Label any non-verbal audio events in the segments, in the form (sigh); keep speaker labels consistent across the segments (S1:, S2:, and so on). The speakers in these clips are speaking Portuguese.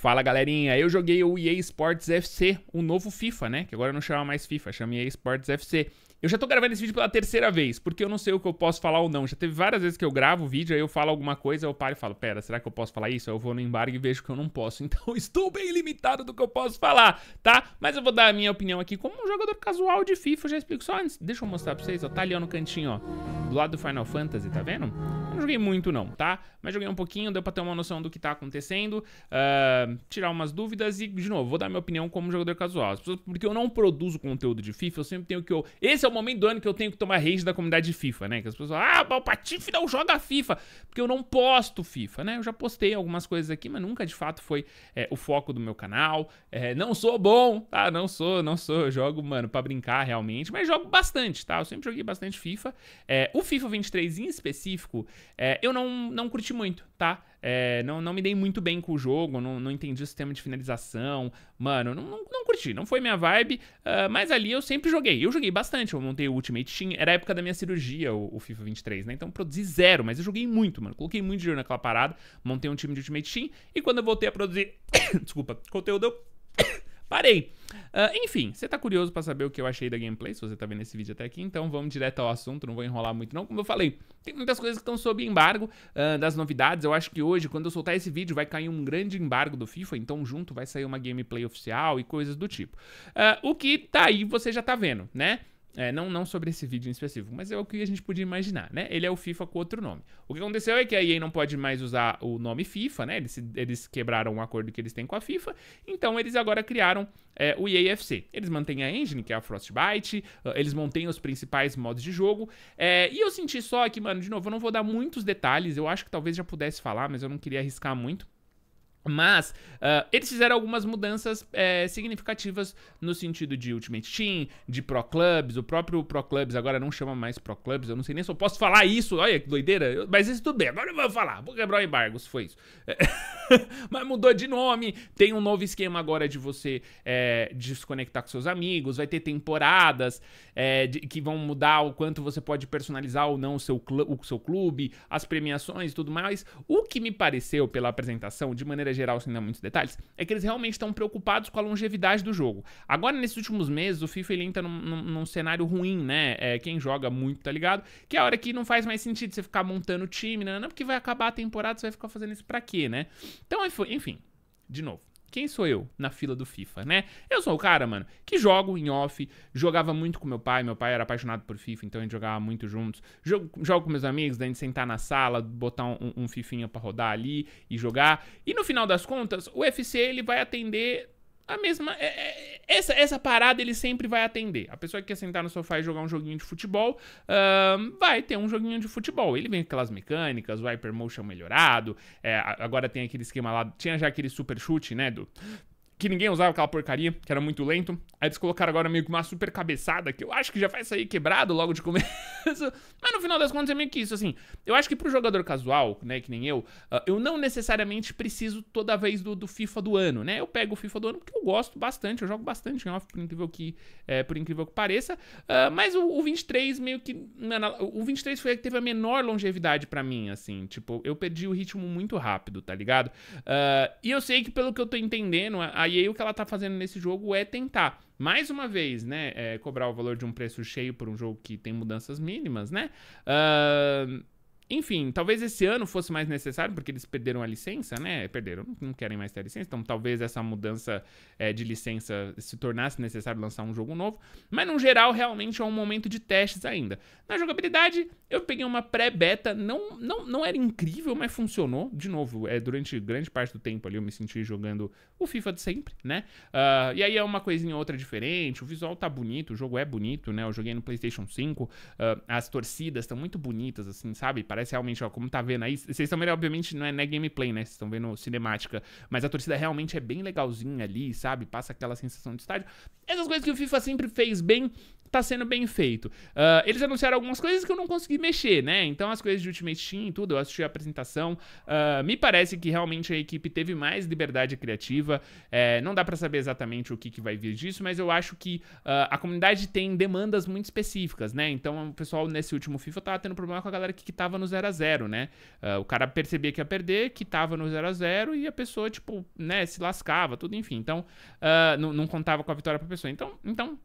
S1: Fala galerinha, eu joguei o EA Sports FC, o novo FIFA, né? Que agora não chama mais FIFA, chama EA Sports FC. Eu já tô gravando esse vídeo pela terceira vez, porque eu não sei o que eu posso falar ou não. Já teve várias vezes que eu gravo o vídeo, aí eu falo alguma coisa, eu paro e falo, pera, será que eu posso falar isso? Aí eu vou no embargo e vejo que eu não posso. (laughs) Então estou bem limitado do que eu posso falar, tá? Mas eu vou dar a minha opinião aqui como um jogador casual de FIFA, eu já explico só antes. Deixa eu mostrar pra vocês, ó, tá ali ó, no cantinho, ó, do lado do Final Fantasy, tá vendo? Eu não joguei muito não, tá? Mas joguei um pouquinho, deu pra ter uma noção do que tá acontecendo, uh, tirar umas dúvidas e, de novo, vou dar minha opinião como jogador casual. Porque eu não produzo conteúdo de FIFA, eu sempre tenho que... Eu... Esse é é o momento do ano que eu tenho que tomar rage da comunidade FIFA, né? Que as pessoas falam, ah, o Patife não joga FIFA, porque eu não posto FIFA, né? Eu já postei algumas coisas aqui, mas nunca de fato foi é, o foco do meu canal. É, não sou bom, tá? Não sou, não sou. Eu jogo, mano, pra brincar realmente, mas jogo bastante, tá? Eu sempre joguei bastante FIFA. É, o FIFA 23 em específico, é, eu não, não curti muito, tá, é, não, não me dei muito bem com o jogo, não, não entendi o sistema de finalização, mano, não, não, não curti, não foi minha vibe, uh, mas ali eu sempre joguei, eu joguei bastante, eu montei o Ultimate Team, era a época da minha cirurgia, o, o FIFA 23, né, então produzi zero, mas eu joguei muito, mano, coloquei muito dinheiro naquela parada, montei um time de Ultimate Team, e quando eu voltei a produzir, (coughs) desculpa, conteúdo, eu Parei! Uh, enfim, você tá curioso para saber o que eu achei da gameplay, se você tá vendo esse vídeo até aqui, então vamos direto ao assunto, não vou enrolar muito não. Como eu falei, tem muitas coisas que estão sob embargo uh, das novidades, eu acho que hoje, quando eu soltar esse vídeo, vai cair um grande embargo do FIFA, então junto vai sair uma gameplay oficial e coisas do tipo. Uh, o que tá aí, você já tá vendo, né? É, não, não sobre esse vídeo em específico, mas é o que a gente podia imaginar, né? Ele é o FIFA com outro nome. O que aconteceu é que a EA não pode mais usar o nome FIFA, né? Eles, eles quebraram o um acordo que eles têm com a FIFA, então eles agora criaram é, o EA FC. Eles mantêm a engine, que é a Frostbite, ah, eles mantêm os principais modos de jogo. É, e eu senti só que, mano, de novo, eu não vou dar muitos detalhes, eu acho que talvez já pudesse falar, mas eu não queria arriscar muito. Mas uh, eles fizeram algumas mudanças é, significativas no sentido de Ultimate Team, de Pro Clubs. O próprio Pro Clubs agora não chama mais Pro Clubs. Eu não sei nem se eu posso falar isso. Olha que doideira. Eu, mas isso tudo bem. Agora eu vou falar. Vou quebrar o embargo se foi isso. É, (laughs) mas mudou de nome. Tem um novo esquema agora de você é, desconectar com seus amigos. Vai ter temporadas eh, de, que vão mudar o quanto você pode personalizar ou não o seu, o seu clube, as premiações e tudo mais. O que me pareceu pela apresentação, de maneira geral, sem assim, dar é muitos detalhes, é que eles realmente estão preocupados com a longevidade do jogo. Agora, nesses últimos meses, o FIFA ele entra num, num, num cenário ruim, né? É, quem joga muito, tá ligado? Que é a hora que não faz mais sentido você ficar montando time, né? Não, porque vai acabar a temporada, você vai ficar fazendo isso pra quê, né? Então, enfim, de novo. Quem sou eu na fila do FIFA, né? Eu sou o cara, mano, que jogo em off, jogava muito com meu pai, meu pai era apaixonado por FIFA, então a gente jogava muito juntos. Jogo, jogo com meus amigos, da gente sentar na sala, botar um, um fifinha para rodar ali e jogar. E no final das contas, o UFC ele vai atender a mesma. É, é, essa, essa parada ele sempre vai atender. A pessoa que quer sentar no sofá e jogar um joguinho de futebol, uh, vai ter um joguinho de futebol. Ele vem com aquelas mecânicas, o Hypermotion melhorado. É, agora tem aquele esquema lá. Tinha já aquele super chute, né? Do que ninguém usava aquela porcaria, que era muito lento. Aí eles colocaram agora meio que uma super cabeçada, que eu acho que já vai sair quebrado logo de começo. (laughs) Mas no final das contas é meio que isso, assim. Eu acho que pro jogador casual, né, que nem eu, ah, eu não necessariamente preciso toda vez do, do FIFA do ano, né? Eu pego o FIFA do ano porque eu gosto bastante, eu jogo bastante em off, por incrível que, é, por incrível que pareça. Uh, mas o, o 23 meio que... O 23 foi a que teve a menor longevidade para mim, assim. Tipo, eu perdi o ritmo muito rápido, tá ligado? Uh, e eu sei que pelo que eu tô entendendo, a aí o que ela tá fazendo nesse jogo é tentar, mais uma vez, né, é, cobrar o valor de um preço cheio por um jogo que tem mudanças mínimas, né? Uh, enfim, talvez esse ano fosse mais necessário, porque eles perderam a licença, né? Perderam, não querem mais ter a licença, então talvez essa mudança é, de licença se tornasse necessário lançar um jogo novo. Mas no geral, realmente é um momento de testes ainda. Na jogabilidade, eu peguei uma pré-beta, não, não, não era incrível, mas funcionou. De novo, é, durante grande parte do tempo ali eu me senti jogando o FIFA de sempre, né? Uh, e aí é uma coisinha outra diferente, o visual tá bonito, o jogo é bonito, né? Eu joguei no PlayStation 5, uh, ah, as torcidas estão muito bonitas, assim, sabe? parece realmente, ó, como tá vendo aí. Vocês estão vendo, obviamente, não é, não é gameplay, né? Vocês estão vendo cinemática. Mas a torcida realmente é bem legalzinha ali, sabe? Passa aquela sensação de estádio. Essas coisas que o FIFA sempre fez bem tá sendo bem feito. Uh, eles anunciaram algumas coisas que eu não consegui mexer, né? Então as coisas de Ultimate Team e tudo, eu assisti a apresentação. Uh, me parece que realmente a equipe teve mais liberdade criativa. É, não dá para saber exatamente o que, que vai vir disso, mas eu acho que uh, a comunidade tem demandas muito específicas, né? Então o pessoal nesse último FIFA tava tendo problema com a galera que, que tava no 0x0, né? o cara percebia que ia perder, que tava no 0x0 e a pessoa, tipo, né, se lascava, tudo, enfim. Então não, não contava com a vitória pra pessoa. Então, então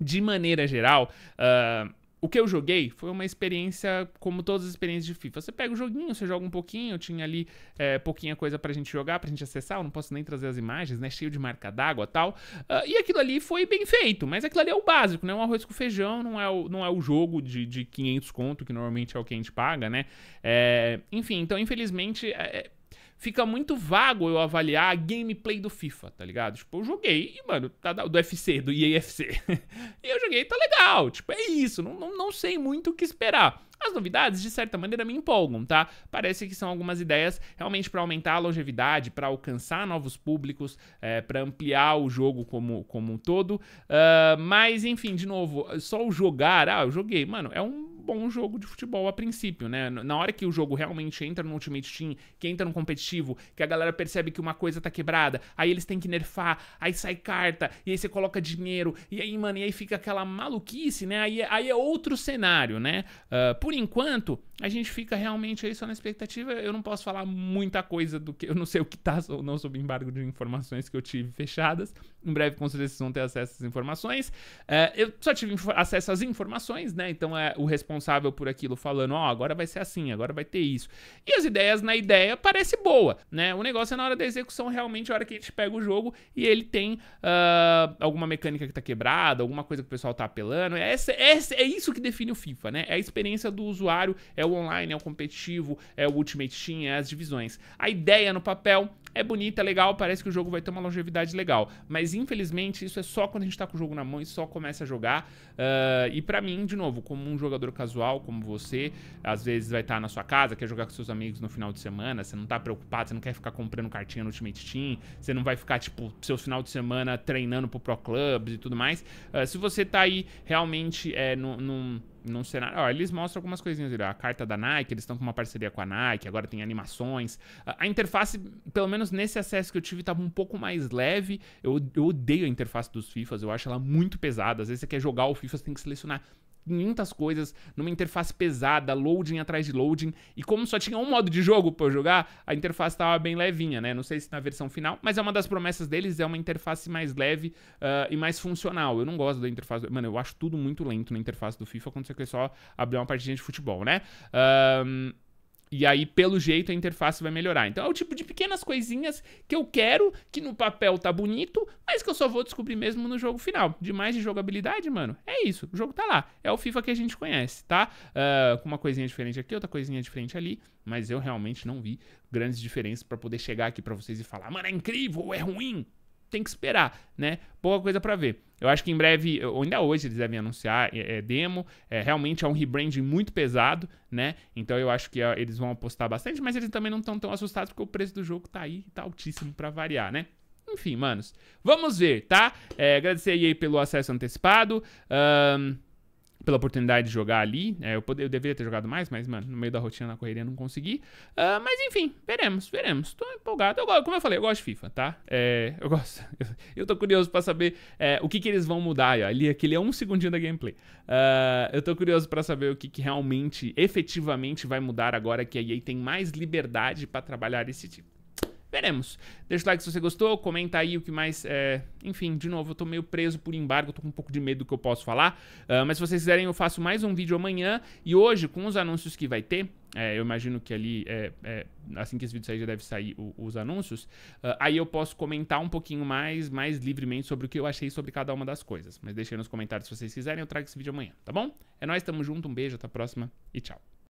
S1: de maneira geral, uh, o que eu joguei foi uma experiência como todas as experiências de FIFA. Você pega o joguinho, você joga um pouquinho, tinha ali é, pouquinha coisa pra gente jogar, pra gente acessar, eu não posso nem trazer as imagens, né? Cheio de marca d'água e tal. Uh, e aquilo ali foi bem feito, mas aquilo ali é o básico, né? Um arroz com feijão, não é o, não é o jogo de, de 500 conto, que normalmente é o que a gente paga, né? É, enfim, então infelizmente... É, é fica muito vago eu avaliar a gameplay do FIFA, tá ligado? Tipo, eu joguei e, mano, tá do FC do EAFC. (laughs) e eu joguei tá legal. Tipo, é isso. Não, não, não sei muito o que esperar. As novidades, de certa maneira, me empolgam, tá? Parece que são algumas ideias realmente para aumentar a longevidade, para alcançar novos públicos, é, para ampliar o jogo como, como um todo. Uh, mas, enfim, de novo, só o jogar, ah, eu joguei, mano, é um bom jogo de futebol a princípio, né? Na hora que o jogo realmente entra no Ultimate Team, que entra no competitivo, que a galera percebe que uma coisa tá quebrada, aí eles têm que nerfar, aí sai carta, e aí você coloca dinheiro, e aí, mano, e aí fica aquela maluquice, né? Aí, aí é outro cenário, né? Uh, por enquanto, a gente fica realmente aí só na expectativa. Eu não posso falar muita coisa do que. Eu não sei o que tá ou não sob embargo de informações que eu tive fechadas. Em breve, com certeza, vocês vão ter acesso às informações. Uh, eu só tive acesso às informações, né? Então, é, o responsável responsável por aquilo falando, ó, oh, agora vai ser assim, agora vai ter isso. E as ideias na ideia parece boa, né? O negócio é na hora da execução, realmente, a hora que a gente pega o jogo e ele tem uh, alguma mecânica que tá quebrada, alguma coisa que o pessoal tá apelando. É essa, é essa, é isso que define o FIFA, né? É a experiência do usuário, é o online, é o competitivo, é o Ultimate Team, é as divisões. A ideia no papel é bonita, é legal, parece que o jogo vai ter uma longevidade legal. Mas infelizmente isso é só quando a gente tá com o jogo na mão e só começa a jogar. Uh, e para mim, de novo, como um jogador casual, como você, às vezes vai estar tá na sua casa, quer jogar com seus amigos no final de semana, você não tá preocupado, você não quer ficar comprando cartinha no Ultimate Team, você não vai ficar, tipo, seu final de semana treinando pro Pro Clubs e tudo mais. Uh, se você tá aí realmente é, num num cenário. Ó, eles mostram algumas coisinhas, ali. a carta da Nike, eles estão com uma parceria com a Nike, agora tem animações. A, interface, pelo menos nesse acesso que eu tive, estava um pouco mais leve. Eu, eu odeio a interface dos FIFAs, eu acho ela muito pesada. Às vezes você quer jogar o FIFA, você tem que selecionar 500 coisas, numa interface pesada, loading atrás de loading, e como só tinha um modo de jogo para jogar, a interface estava bem levinha, né? Não sei se na versão final, mas é uma das promessas deles, é uma interface mais leve uh, e mais funcional. Eu não gosto da interface, mano, eu acho tudo muito lento na interface do FIFA quando você quer só abrir uma partidinha de futebol, né? Um, e aí, pelo jeito, a interface vai melhorar. Então é o tipo de pequenas coisinhas que eu quero, que no papel tá bonito, mas que eu só vou descobrir mesmo no jogo final. Demais de jogabilidade, mano. É isso. O jogo tá lá. É o FIFA que a gente conhece, tá? Uh, com uma coisinha diferente aqui, outra coisinha diferente ali. Mas eu realmente não vi grandes diferenças para poder chegar aqui para vocês e falar, mano, é incrível, é ruim tem que esperar, né? Pouca coisa para ver. Eu acho que em breve, ou ainda hoje, eles devem anunciar é, é demo. É, realmente é um rebranding muito pesado, né? Então eu acho que ó, eles vão apostar bastante, mas eles também não estão tão assustados porque o preço do jogo tá aí, tá altíssimo para variar, né? Enfim, manos. Vamos ver, tá? É, agradecer aí pelo acesso antecipado. Um, pela oportunidade de jogar ali. É, eu, poder, eu deveria ter jogado mais, mas, mano, no meio da rotina na correria não consegui. Uh, mas enfim, veremos, veremos. Tô empolgado. Eu, como eu falei, eu gosto de FIFA, tá? É, eu gosto. (laughs) Eu tô curioso pra saber é, o que, que eles vão mudar. Ali, aquele é um segundinho da gameplay. Uh, eu tô curioso pra saber o que, que realmente, efetivamente vai mudar agora que a EA tem mais liberdade para trabalhar esse tipo. Veremos. Deixa o like se você gostou, comenta aí o que mais. É... Enfim, de novo, eu tô meio preso por embargo, tô com um pouco de medo do que eu posso falar. Uh, mas se vocês quiserem, eu faço mais um vídeo amanhã. E hoje, com os anúncios que vai ter, é, eu imagino que ali, é, é, assim que esse vídeo sair, já deve sair o, os anúncios. Uh, aí eu posso comentar um pouquinho mais, mais livremente sobre o que eu achei sobre cada uma das coisas. Mas aí nos comentários se vocês quiserem, eu trago esse vídeo amanhã, tá bom? É nóis, tamo junto, um beijo, até a próxima e tchau.